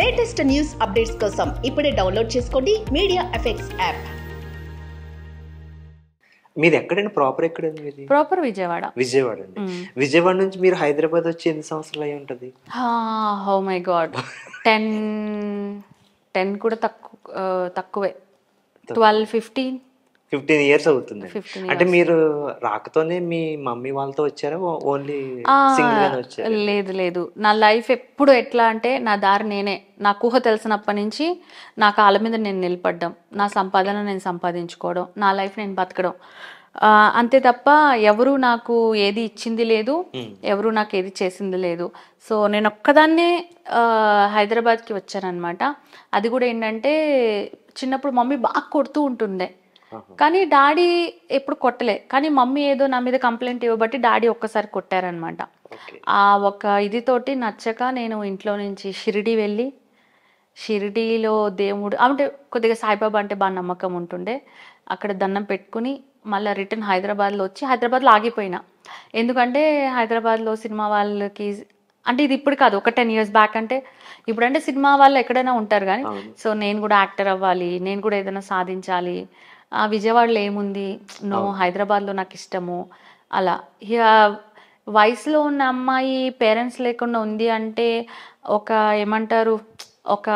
latest news updates కోసం ఇప్పుడే download చేసుకోండి మీడియా ఎఫెక్ట్స్ యాప్ మీరు ఎక్కడండి ప్రాపర్ ఎక్కడ ప్రాపర్ విజయవాడ విజయవాడ అండి విజయవాడ నుంచి మీరు హైదరాబాద్ వచ్చి ఎన్ని సంవత్సరాలు అయి ఉంటుంది how my God ten ten కూడా తక్కువ తక్కువే ట్వెల్వ్ ఫిఫ్టీన్ ఫిఫ్టీన్ ఇయర్స్ అవుతుంది అంటే మీరు రాకతోనే మీ మమ్మీ వాళ్ళతో వచ్చారా ఓన్లీ లేదు లేదు నా లైఫ్ ఎప్పుడు ఎట్లా అంటే నా దారి నేనే నా కుహ తెలిసినప్పటి నుంచి నా కాళ్ళ మీద నేను నిలబడ్డం నా సంపాదన నేను సంపాదించుకోవడం నా లైఫ్ నేను బతకడం అంతే తప్ప ఎవరు నాకు ఏది ఇచ్చింది లేదు ఎవరు నాకు ఏది చేసింది లేదు సో నేను ఒక్కదాన్నే హైదరాబాద్కి వచ్చానమాట అది కూడా ఏంటంటే చిన్నప్పుడు మమ్మీ బాగా కొడుతూ ఉంటుండే కానీ డాడీ ఎప్పుడు కొట్టలే కానీ మమ్మీ ఏదో నా మీద కంప్లైంట్ ఇవ్వబట్టి డాడీ ఒక్కసారి కొట్టారనమాట ఆ ఒక ఇది తోటి నచ్చక నేను ఇంట్లో నుంచి షిరిడి వెళ్ళి షిరిడీలో దేవుడు అంటే కొద్దిగా సాయిబాబా అంటే బాగా నమ్మకం ఉంటుండే అక్కడ దండం పెట్టుకుని మళ్ళీ రిటర్న్ హైదరాబాద్లో వచ్చి హైదరాబాద్లో ఆగిపోయినా ఎందుకంటే హైదరాబాద్లో సినిమా వాళ్ళకి అంటే ఇది ఇప్పుడు కాదు ఒక టెన్ ఇయర్స్ బ్యాక్ అంటే ఇప్పుడంటే సినిమా వాళ్ళు ఎక్కడైనా ఉంటారు కానీ సో నేను కూడా యాక్టర్ అవ్వాలి నేను కూడా ఏదైనా సాధించాలి ఆ విజయవాడలో ఏముంది నో హైదరాబాద్లో నాకు ఇష్టము అలా వయసులో ఉన్న అమ్మాయి పేరెంట్స్ లేకుండా ఉంది అంటే ఒక ఏమంటారు ఒక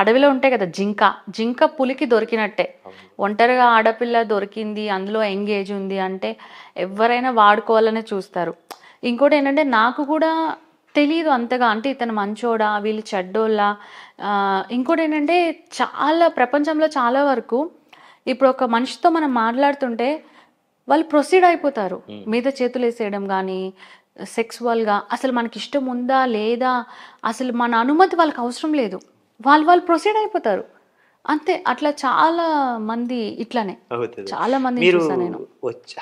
అడవిలో ఉంటాయి కదా జింక జింక పులికి దొరికినట్టే ఒంటరిగా ఆడపిల్ల దొరికింది అందులో ఎంగేజ్ ఉంది అంటే ఎవరైనా వాడుకోవాలనే చూస్తారు ఇంకోటి ఏంటంటే నాకు కూడా తెలియదు అంతగా అంటే ఇతను మంచోడా వీళ్ళు చెడ్డోళ్ళ ఇంకోటి ఏంటంటే చాలా ప్రపంచంలో చాలా వరకు ఇప్పుడు ఒక మనిషితో మనం మాట్లాడుతుంటే వాళ్ళు ప్రొసీడ్ అయిపోతారు మీద చేతులు వేసేయడం కానీ సెక్స్వల్గా అసలు మనకి ఇష్టం ఉందా లేదా అసలు మన అనుమతి వాళ్ళకి అవసరం లేదు వాళ్ళు వాళ్ళు ప్రొసీడ్ అయిపోతారు అంతే అట్లా చాలా మంది ఇట్లానే చాలా మంది నేను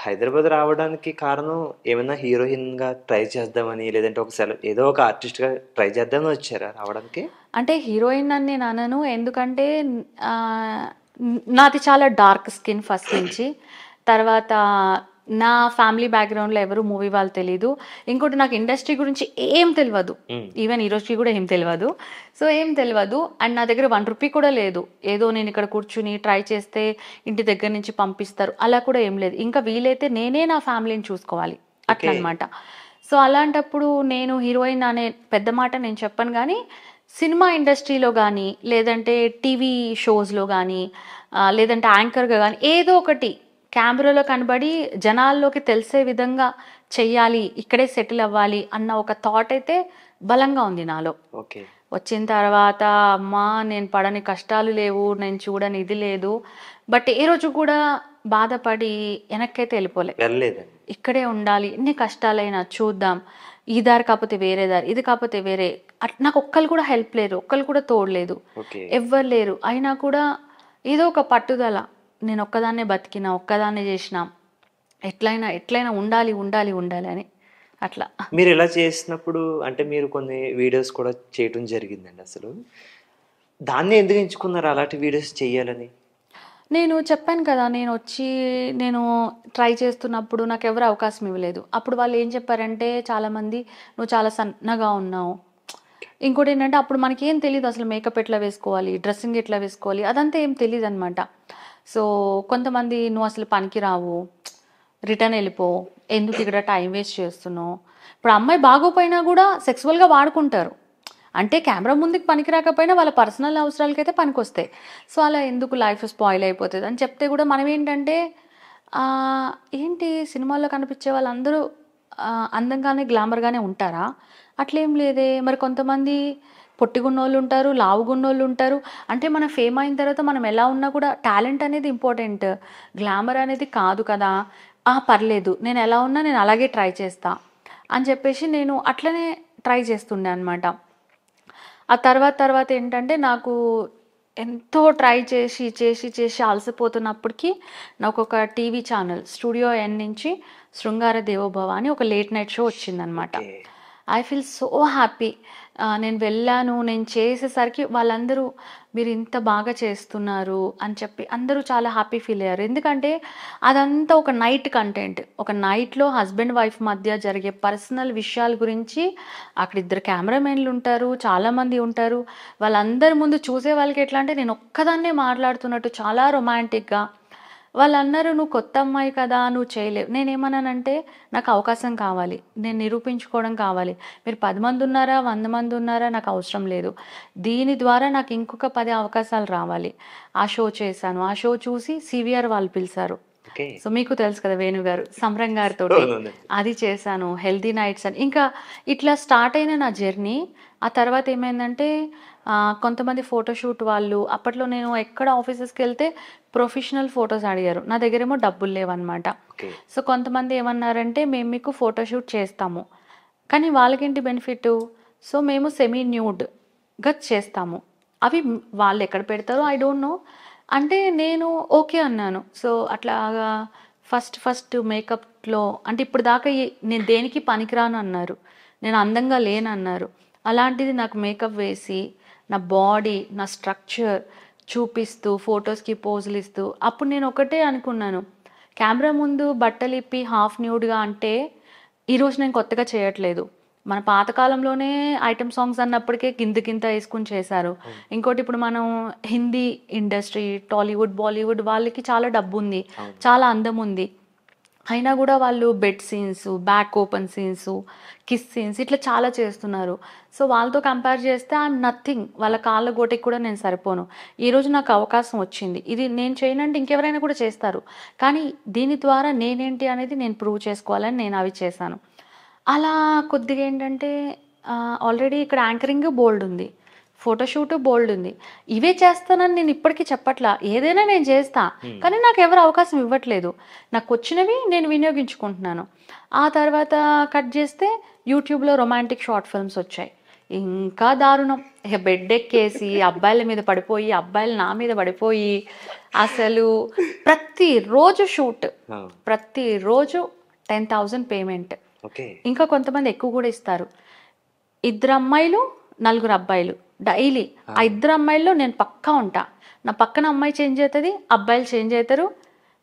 హైదరాబాద్ రావడానికి కారణం ఏమైనా హీరోయిన్ గా ట్రై చేద్దామని లేదంటే ఒక ఏదో ఒక ఆర్టిస్ట్ గా ట్రై చేద్దామని వచ్చారా రావడానికి అంటే హీరోయిన్ అని నేను అనను ఎందుకంటే నాది చాలా డార్క్ స్కిన్ ఫస్ట్ నుంచి తర్వాత నా ఫ్యామిలీ బ్యాక్గ్రౌండ్లో ఎవరు మూవీ వాళ్ళు తెలియదు ఇంకోటి నాకు ఇండస్ట్రీ గురించి ఏం తెలియదు ఈవెన్ ఈ రోజుకి కూడా ఏం తెలియదు సో ఏం తెలియదు అండ్ నా దగ్గర వన్ రూపీ కూడా లేదు ఏదో నేను ఇక్కడ కూర్చుని ట్రై చేస్తే ఇంటి దగ్గర నుంచి పంపిస్తారు అలా కూడా ఏం లేదు ఇంకా వీలైతే నేనే నా ఫ్యామిలీని చూసుకోవాలి అట్లా అనమాట సో అలాంటప్పుడు నేను హీరోయిన్ అనే పెద్ద మాట నేను చెప్పాను కానీ సినిమా ఇండస్ట్రీలో కానీ లేదంటే టీవీ షోస్లో కానీ లేదంటే యాంకర్గా కానీ ఏదో ఒకటి కెమెరాలో కనబడి జనాల్లోకి తెలిసే విధంగా చెయ్యాలి ఇక్కడే సెటిల్ అవ్వాలి అన్న ఒక థాట్ అయితే బలంగా ఉంది నాలో వచ్చిన తర్వాత అమ్మా నేను పడని కష్టాలు లేవు నేను చూడని ఇది లేదు బట్ ఏ రోజు కూడా బాధపడి వెనక్కైతే వెళ్ళిపోలేదు ఇక్కడే ఉండాలి ఎన్ని కష్టాలైనా చూద్దాం ఈ దారి కాకపోతే వేరే దారి ఇది కాకపోతే వేరే నాకు ఒక్కరు కూడా హెల్ప్ లేరు ఒక్కరు కూడా తోడలేదు ఎవ్వరు లేరు అయినా కూడా ఏదో ఒక పట్టుదల నేను ఒక్కదాన్నే బతికిన ఒక్కదాన్నే చేసిన ఎట్లయినా ఎట్లయినా ఉండాలి ఉండాలి ఉండాలి అని అట్లా మీరు ఇలా చేసినప్పుడు అంటే మీరు కొన్ని వీడియోస్ కూడా చేయటం జరిగిందండి అసలు దాన్ని ఎందుకు ఎంచుకున్నారు అలాంటి వీడియోస్ చేయాలని నేను చెప్పాను కదా నేను వచ్చి నేను ట్రై చేస్తున్నప్పుడు నాకు ఎవరు అవకాశం ఇవ్వలేదు అప్పుడు వాళ్ళు ఏం చెప్పారంటే చాలామంది నువ్వు చాలా సన్నగా ఉన్నావు ఇంకోటి ఏంటంటే అప్పుడు మనకి ఏం తెలియదు అసలు మేకప్ ఎట్లా వేసుకోవాలి డ్రెస్సింగ్ ఎట్లా వేసుకోవాలి అదంతా ఏం తెలియదు అనమాట సో కొంతమంది నువ్వు అసలు పనికి రావు రిటర్న్ వెళ్ళిపో ఎందుకు ఇక్కడ టైం వేస్ట్ చేస్తున్నావు ఇప్పుడు అమ్మాయి బాగోపోయినా కూడా సెక్సువల్గా వాడుకుంటారు అంటే కెమెరా ముందుకు పనికి రాకపోయినా వాళ్ళ పర్సనల్ అవసరాలకైతే పనికి వస్తాయి సో అలా ఎందుకు లైఫ్ స్పాయిల్ అయిపోతుంది అని చెప్తే కూడా మనం ఏంటంటే ఏంటి సినిమాల్లో కనిపించే వాళ్ళందరూ అందంగానే గ్లామర్గానే ఉంటారా అట్లేం లేదే మరి కొంతమంది పొట్టిగున్నోళ్ళు ఉంటారు లావుగున్నోళ్ళు ఉంటారు అంటే మనం ఫేమ్ అయిన తర్వాత మనం ఎలా ఉన్నా కూడా టాలెంట్ అనేది ఇంపార్టెంట్ గ్లామర్ అనేది కాదు కదా ఆ పర్లేదు నేను ఎలా ఉన్నా నేను అలాగే ట్రై చేస్తా అని చెప్పేసి నేను అట్లనే ట్రై చేస్తుండే అనమాట ఆ తర్వాత తర్వాత ఏంటంటే నాకు ఎంతో ట్రై చేసి చేసి చేసి అలసిపోతున్నప్పటికీ నాకు ఒక టీవీ ఛానల్ స్టూడియో ఎన్ నుంచి శృంగార దేవోభవ అని ఒక లేట్ నైట్ షో వచ్చిందనమాట ఐ ఫీల్ సో హ్యాపీ నేను వెళ్ళాను నేను చేసేసరికి వాళ్ళందరూ మీరు ఇంత బాగా చేస్తున్నారు అని చెప్పి అందరూ చాలా హ్యాపీ ఫీల్ అయ్యారు ఎందుకంటే అదంతా ఒక నైట్ కంటెంట్ ఒక నైట్లో హస్బెండ్ వైఫ్ మధ్య జరిగే పర్సనల్ విషయాల గురించి అక్కడ ఇద్దరు కెమెరామెన్లు ఉంటారు చాలామంది ఉంటారు వాళ్ళందరి ముందు చూసే వాళ్ళకి ఎట్లా అంటే నేను ఒక్కదాన్నే మాట్లాడుతున్నట్టు చాలా రొమాంటిక్గా వాళ్ళు అన్నారు నువ్వు కొత్త అమ్మాయి కదా నువ్వు చేయలేవు నేనేమన్నానంటే నాకు అవకాశం కావాలి నేను నిరూపించుకోవడం కావాలి మీరు పది మంది ఉన్నారా వంద మంది ఉన్నారా నాకు అవసరం లేదు దీని ద్వారా నాకు ఇంకొక పది అవకాశాలు రావాలి ఆ షో చేశాను ఆ షో చూసి సివిఆర్ వాళ్ళు పిలిచారు సో మీకు తెలుసు కదా వేణు గారు సంబరం గారితో అది చేశాను హెల్దీ నైట్స్ అని ఇంకా ఇట్లా స్టార్ట్ అయిన నా జర్నీ ఆ తర్వాత ఏమైందంటే కొంతమంది ఫోటోషూట్ వాళ్ళు అప్పట్లో నేను ఎక్కడ ఆఫీసెస్కి వెళ్తే ప్రొఫెషనల్ ఫొటోస్ అడిగారు నా దగ్గరేమో డబ్బులు లేవన్నమాట సో కొంతమంది ఏమన్నారంటే మేము మీకు ఫోటోషూట్ చేస్తాము కానీ వాళ్ళకేంటి బెనిఫిట్ సో మేము సెమీ న్యూడ్గా చేస్తాము అవి వాళ్ళు ఎక్కడ పెడతారో ఐ డోంట్ నో అంటే నేను ఓకే అన్నాను సో అట్లాగా ఫస్ట్ ఫస్ట్ మేకప్లో అంటే ఇప్పుడు దాకా నేను దేనికి పనికిరాను అన్నారు నేను అందంగా లేనన్నారు అలాంటిది నాకు మేకప్ వేసి నా బాడీ నా స్ట్రక్చర్ చూపిస్తూ ఫొటోస్కి పోజులు ఇస్తూ అప్పుడు నేను ఒకటే అనుకున్నాను కెమెరా ముందు బట్టలు ఇప్పి హాఫ్ న్యూడ్గా అంటే ఈరోజు నేను కొత్తగా చేయట్లేదు మన పాతకాలంలోనే ఐటమ్ సాంగ్స్ అన్నప్పటికే కింద కింద వేసుకుని చేశారు ఇంకోటి ఇప్పుడు మనం హిందీ ఇండస్ట్రీ టాలీవుడ్ బాలీవుడ్ వాళ్ళకి చాలా డబ్బు ఉంది చాలా అందం ఉంది అయినా కూడా వాళ్ళు bed scenes back open scenes kiss scenes ఇట్లా చాలా చేస్తున్నారు సో వాళ్ళతో కంపేర్ చేస్తే ఆ నథింగ్ వాళ్ళ కాళ్ళ గోటకి కూడా నేను సరిపోను ఈరోజు నాకు అవకాశం వచ్చింది ఇది నేను చేయనంటే ఇంకెవరైనా కూడా చేస్తారు కానీ దీని ద్వారా నేనేంటి అనేది నేను ప్రూవ్ చేసుకోవాలని నేను అవి చేశాను అలా కొద్దిగా ఏంటంటే ఆల్రెడీ ఇక్కడ యాంకరింగ్ బోల్డ్ ఉంది ఫోటోషూట్ బోల్డ్ ఉంది ఇవే చేస్తానని నేను ఇప్పటికీ చెప్పట్లా ఏదైనా నేను చేస్తా కానీ నాకు ఎవరు అవకాశం ఇవ్వట్లేదు నాకు వచ్చినవి నేను వినియోగించుకుంటున్నాను ఆ తర్వాత కట్ చేస్తే యూట్యూబ్లో రొమాంటిక్ షార్ట్ ఫిల్మ్స్ వచ్చాయి ఇంకా దారుణం బెడ్ ఎక్కేసి అబ్బాయిల మీద పడిపోయి అబ్బాయిలు నా మీద పడిపోయి అసలు ప్రతిరోజు షూట్ ప్రతిరోజు టెన్ థౌజండ్ పేమెంట్ ఇంకా కొంతమంది ఎక్కువ కూడా ఇస్తారు ఇద్దరు అమ్మాయిలు నలుగురు అబ్బాయిలు డైలీ ఆ ఇద్దరు అమ్మాయిల్లో నేను పక్కా ఉంటా నా పక్కన అమ్మాయి చేంజ్ అవుతుంది అబ్బాయిలు చేంజ్ అవుతారు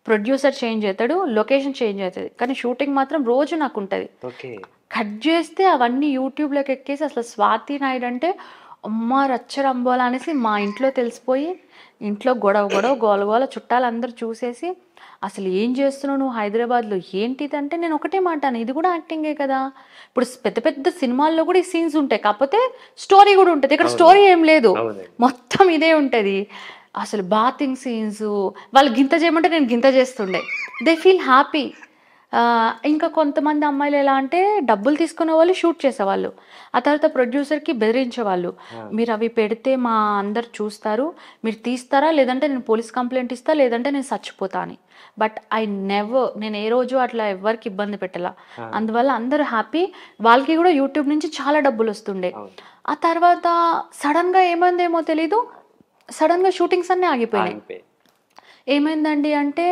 ప్రొడ్యూసర్ చేంజ్ అవుతాడు లొకేషన్ చేంజ్ అవుతుంది కానీ షూటింగ్ మాత్రం రోజు నాకు ఉంటుంది కట్ చేస్తే అవన్నీ యూట్యూబ్లోకి ఎక్కేసి అసలు స్వాతి నాయుడు అంటే అమ్మ రచ్చరంబోలా అనేసి మా ఇంట్లో తెలిసిపోయి ఇంట్లో గొడవ గొడవ గోల గోల చుట్టాలందరూ చూసేసి అసలు ఏం చేస్తున్నావు నువ్వు హైదరాబాద్లో ఏంటిదంటే నేను ఒకటే మాట ఇది కూడా యాక్టింగే కదా ఇప్పుడు పెద్ద పెద్ద సినిమాల్లో కూడా ఈ సీన్స్ ఉంటాయి కాకపోతే స్టోరీ కూడా ఉంటుంది ఇక్కడ స్టోరీ ఏం లేదు మొత్తం ఇదే ఉంటుంది అసలు బాతింగ్ సీన్స్ వాళ్ళు గింత చేయమంటే నేను గింత చేస్తుండే దే ఫీల్ హ్యాపీ ఇంకా కొంతమంది అమ్మాయిలు ఎలా అంటే డబ్బులు తీసుకునే వాళ్ళు షూట్ చేసేవాళ్ళు ఆ తర్వాత ప్రొడ్యూసర్కి బెదిరించేవాళ్ళు మీరు అవి పెడితే మా అందరు చూస్తారు మీరు తీస్తారా లేదంటే నేను పోలీస్ కంప్లైంట్ ఇస్తా లేదంటే నేను చచ్చిపోతా బట్ ఐ నెవర్ నేను ఏ రోజు అట్లా ఎవరికి ఇబ్బంది పెట్టలా అందువల్ల అందరూ హ్యాపీ వాళ్ళకి కూడా యూట్యూబ్ నుంచి చాలా డబ్బులు వస్తుండే ఆ తర్వాత సడన్గా ఏమైందేమో తెలీదు సడన్గా షూటింగ్స్ అన్నీ ఆగిపోయాయి ఏమైందండి అంటే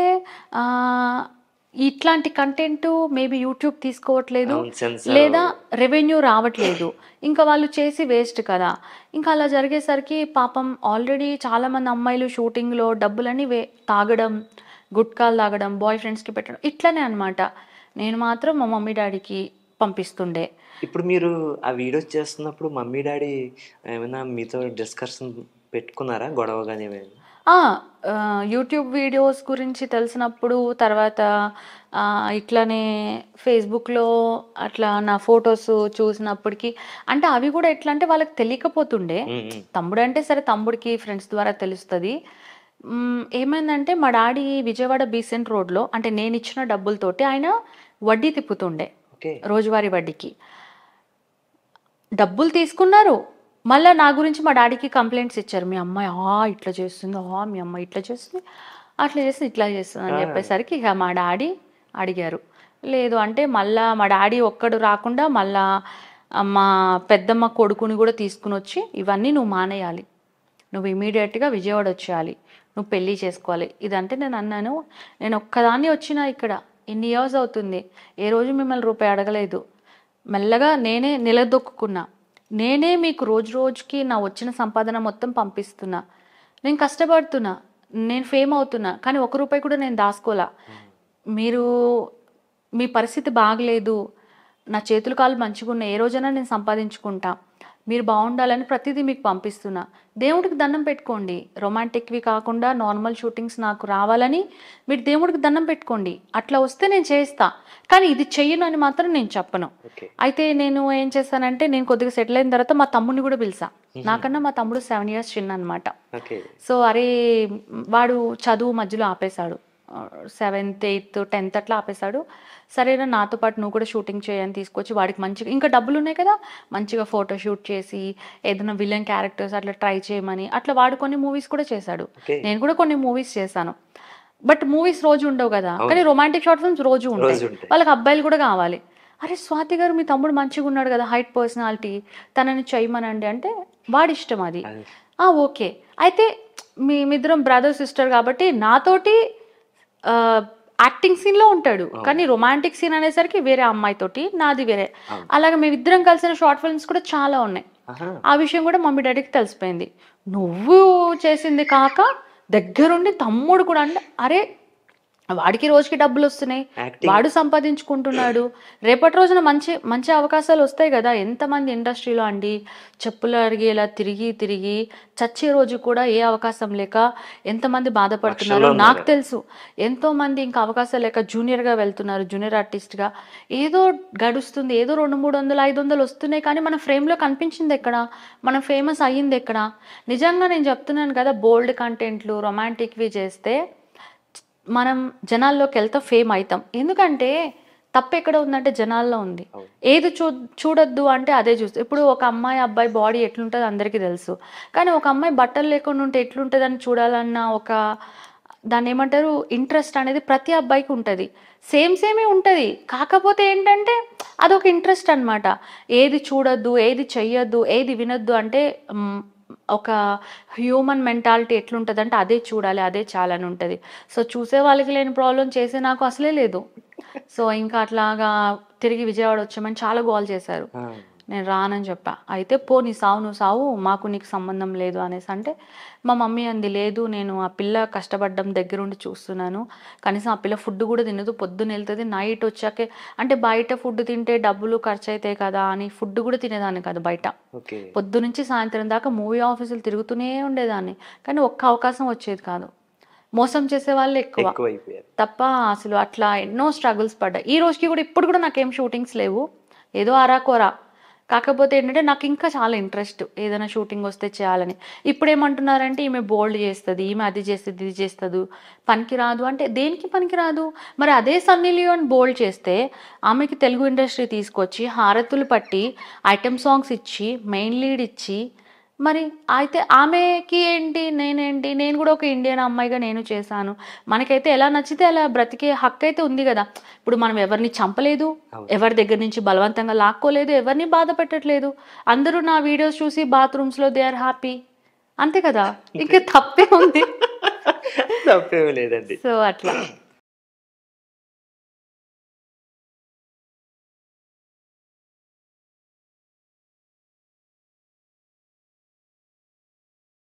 ఇట్లాంటి కంటెంట్ మేబీ యూట్యూబ్ తీసుకోవట్లేదు లేదా రెవెన్యూ రావట్లేదు ఇంకా వాళ్ళు చేసి వేస్ట్ కదా ఇంకా అలా జరిగేసరికి పాపం ఆల్రెడీ చాలామంది అమ్మాయిలు షూటింగ్లో డబ్బులని వే తాగడం గుట్కాలు తాగడం బాయ్ ఫ్రెండ్స్కి పెట్టడం ఇట్లనే అనమాట నేను మాత్రం మా మమ్మీ డాడీకి పంపిస్తుండే ఇప్పుడు మీరు ఆ వీడియోస్ చేస్తున్నప్పుడు మమ్మీ డాడీ ఏమైనా మీతో డిస్కషన్ పెట్టుకున్నారా గొడవ కానీ ఏమైనా యూట్యూబ్ వీడియోస్ గురించి తెలిసినప్పుడు తర్వాత ఇట్లానే ఫేస్బుక్లో అట్లా నా ఫొటోస్ చూసినప్పటికీ అంటే అవి కూడా ఎట్లా అంటే వాళ్ళకి తెలియకపోతుండే తమ్ముడు అంటే సరే తమ్ముడికి ఫ్రెండ్స్ ద్వారా తెలుస్తుంది ఏమైందంటే మా డాడీ విజయవాడ బీసెంట్ రోడ్లో అంటే నేను ఇచ్చిన డబ్బులతోటి ఆయన వడ్డీ తిప్పుతుండే రోజువారీ వడ్డీకి డబ్బులు తీసుకున్నారు మళ్ళీ నా గురించి మా డాడీకి కంప్లైంట్స్ ఇచ్చారు మీ అమ్మాయి ఆ ఇట్లా చేస్తుంది ఆ మీ అమ్మాయి ఇట్లా చేస్తుంది అట్లా చేస్తుంది ఇట్లా చేస్తుంది అని చెప్పేసరికి ఇక మా డాడీ అడిగారు లేదు అంటే మళ్ళా మా డాడీ ఒక్కడు రాకుండా మళ్ళా మా పెద్దమ్మ కొడుకుని కూడా తీసుకుని వచ్చి ఇవన్నీ నువ్వు మానేయాలి నువ్వు ఇమీడియట్గా విజయవాడ వచ్చేయాలి నువ్వు పెళ్ళి చేసుకోవాలి ఇదంటే నేను అన్నాను నేను ఒక్కదాన్ని వచ్చిన ఇక్కడ ఇన్ని ఇయర్స్ అవుతుంది ఏ రోజు మిమ్మల్ని రూపాయి అడగలేదు మెల్లగా నేనే నిలదొక్కున్నా నేనే మీకు రోజు రోజుకి నా వచ్చిన సంపాదన మొత్తం పంపిస్తున్నా నేను కష్టపడుతున్నా నేను ఫేమ్ అవుతున్నా కానీ ఒక రూపాయి కూడా నేను దాచుకోలే మీరు మీ పరిస్థితి బాగలేదు నా చేతులు కాలు మంచిగా ఉన్నాయి ఏ రోజైనా నేను సంపాదించుకుంటా మీరు బాగుండాలని ప్రతిదీ మీకు పంపిస్తున్నా దేవుడికి దండం పెట్టుకోండి రొమాంటిక్వి కాకుండా నార్మల్ షూటింగ్స్ నాకు రావాలని మీరు దేవుడికి దండం పెట్టుకోండి అట్లా వస్తే నేను చేస్తా కానీ ఇది చెయ్యను అని మాత్రం నేను చెప్పను అయితే నేను ఏం చేస్తానంటే నేను కొద్దిగా సెటిల్ అయిన తర్వాత మా తమ్ముడిని కూడా పిలిచా నాకన్నా మా తమ్ముడు సెవెన్ ఇయర్స్ చిన్న అనమాట సో అరే వాడు చదువు మధ్యలో ఆపేశాడు సెవెంత్ ఎయిత్ టెన్త్ అట్లా ఆపేశాడు సరేనా నాతో పాటు నువ్వు కూడా షూటింగ్ చేయని తీసుకొచ్చి వాడికి మంచిగా ఇంకా డబ్బులు ఉన్నాయి కదా మంచిగా ఫోటో షూట్ చేసి ఏదైనా విలన్ క్యారెక్టర్స్ అట్లా ట్రై చేయమని అట్లా వాడు కొన్ని మూవీస్ కూడా చేశాడు నేను కూడా కొన్ని మూవీస్ చేశాను బట్ మూవీస్ రోజు ఉండవు కదా కానీ రొమాంటిక్ షార్ట్ ఫిల్మ్స్ రోజు ఉంటాయి వాళ్ళకి అబ్బాయిలు కూడా కావాలి అరే స్వాతి గారు మీ తమ్ముడు మంచిగా ఉన్నాడు కదా హైట్ పర్సనాలిటీ తనని చేయమనండి అంటే వాడి ఇష్టం అది ఓకే అయితే మీ మిద్దరం బ్రదర్ సిస్టర్ కాబట్టి నాతోటి యాక్టింగ్ సీన్ లో ఉంటాడు కానీ రొమాంటిక్ సీన్ అనేసరికి వేరే అమ్మాయి తోటి నాది వేరే అలాగే మేమిద్దరం కలిసిన షార్ట్ ఫిల్మ్స్ కూడా చాలా ఉన్నాయి ఆ విషయం కూడా మమ్మీ డాడీకి తెలిసిపోయింది నువ్వు చేసింది కాక దగ్గరుండి తమ్ముడు కూడా అంటే అరే వాడికి రోజుకి డబ్బులు వస్తున్నాయి వాడు సంపాదించుకుంటున్నాడు రేపటి రోజున మంచి మంచి అవకాశాలు వస్తాయి కదా ఎంతమంది ఇండస్ట్రీలో అండి చెప్పులు అరిగేలా తిరిగి తిరిగి చచ్చే రోజు కూడా ఏ అవకాశం లేక ఎంతమంది బాధపడుతున్నారు నాకు తెలుసు ఎంతో మంది ఇంకా అవకాశాలు లేక జూనియర్గా వెళ్తున్నారు జూనియర్ ఆర్టిస్ట్గా ఏదో గడుస్తుంది ఏదో రెండు మూడు వందలు ఐదు వందలు వస్తున్నాయి కానీ మన ఫ్రేమ్లో కనిపించింది ఎక్కడ మనం ఫేమస్ అయ్యింది ఎక్కడ నిజంగా నేను చెప్తున్నాను కదా బోల్డ్ కంటెంట్లు రొమాంటిక్వి చేస్తే మనం జనాల్లోకి వెళ్తా ఫేమ్ అవుతాం ఎందుకంటే తప్పు ఎక్కడ ఉందంటే జనాల్లో ఉంది ఏది చూ చూడొద్దు అంటే అదే చూస్తుంది ఇప్పుడు ఒక అమ్మాయి అబ్బాయి బాడీ ఎట్లుంటుంది అందరికీ తెలుసు కానీ ఒక అమ్మాయి బట్టలు లేకుండా ఉంటే ఎట్లుంటుంది అని చూడాలన్న ఒక దాన్ని ఏమంటారు ఇంట్రెస్ట్ అనేది ప్రతి అబ్బాయికి ఉంటుంది సేమ్ సేమే ఉంటుంది కాకపోతే ఏంటంటే అదొక ఇంట్రెస్ట్ అనమాట ఏది చూడొద్దు ఏది చెయ్యొద్దు ఏది వినొద్దు అంటే ఒక హ్యూమన్ మెంటాలిటీ ఎట్లుంటుందంటే అదే చూడాలి అదే చాలని ఉంటుంది సో చూసే వాళ్ళకి లేని ప్రాబ్లం చేసే నాకు అసలే లేదు సో ఇంకా అట్లాగా తిరిగి విజయవాడ వచ్చామని చాలా గోల్ చేశారు నేను రానని చెప్పా అయితే పో నీ సావు నువ్వు సావు మాకు నీకు సంబంధం లేదు అనేసి అంటే మా మమ్మీ అంది లేదు నేను ఆ పిల్ల కష్టపడ్డం దగ్గరుండి చూస్తున్నాను కనీసం ఆ పిల్ల ఫుడ్ కూడా తినదు పొద్దున్న వెళ్తుంది నైట్ వచ్చాకే అంటే బయట ఫుడ్ తింటే డబ్బులు ఖర్చు అయితే కదా అని ఫుడ్ కూడా తినేదాన్ని కాదు బయట పొద్దు నుంచి సాయంత్రం దాకా మూవీ ఆఫీసులు తిరుగుతూనే ఉండేదాన్ని కానీ ఒక్క అవకాశం వచ్చేది కాదు మోసం చేసే వాళ్ళు ఎక్కువ తప్ప అసలు అట్లా ఎన్నో స్ట్రగుల్స్ పడ్డాయి ఈ రోజుకి కూడా ఇప్పుడు కూడా నాకేం షూటింగ్స్ లేవు ఏదో అరాకోరా కాకపోతే ఏంటంటే నాకు ఇంకా చాలా ఇంట్రెస్ట్ ఏదైనా షూటింగ్ వస్తే చేయాలని ఇప్పుడు ఏమంటున్నారంటే ఈమె బోల్డ్ చేస్తుంది ఈమె అది చేస్తుంది ఇది చేస్తుంది పనికిరాదు అంటే దేనికి పనికిరాదు మరి అదే సన్నీ లియోన్ బోల్డ్ చేస్తే ఆమెకి తెలుగు ఇండస్ట్రీ తీసుకొచ్చి హారతులు పట్టి ఐటెం సాంగ్స్ ఇచ్చి మెయిన్ లీడ్ ఇచ్చి మరి అయితే ఆమెకి ఏంటి నేనేంటి నేను కూడా ఒక ఇండియన్ అమ్మాయిగా నేను చేశాను మనకైతే ఎలా నచ్చితే అలా బ్రతికే హక్కు అయితే ఉంది కదా ఇప్పుడు మనం ఎవరిని చంపలేదు ఎవరి దగ్గర నుంచి బలవంతంగా లాక్కోలేదు ఎవరిని బాధ పెట్టట్లేదు అందరూ నా వీడియోస్ చూసి బాత్రూమ్స్లో దే ఆర్ హ్యాపీ అంతే కదా ఇంకా తప్పే ఉంది తప్పే లేదండి సో అట్లా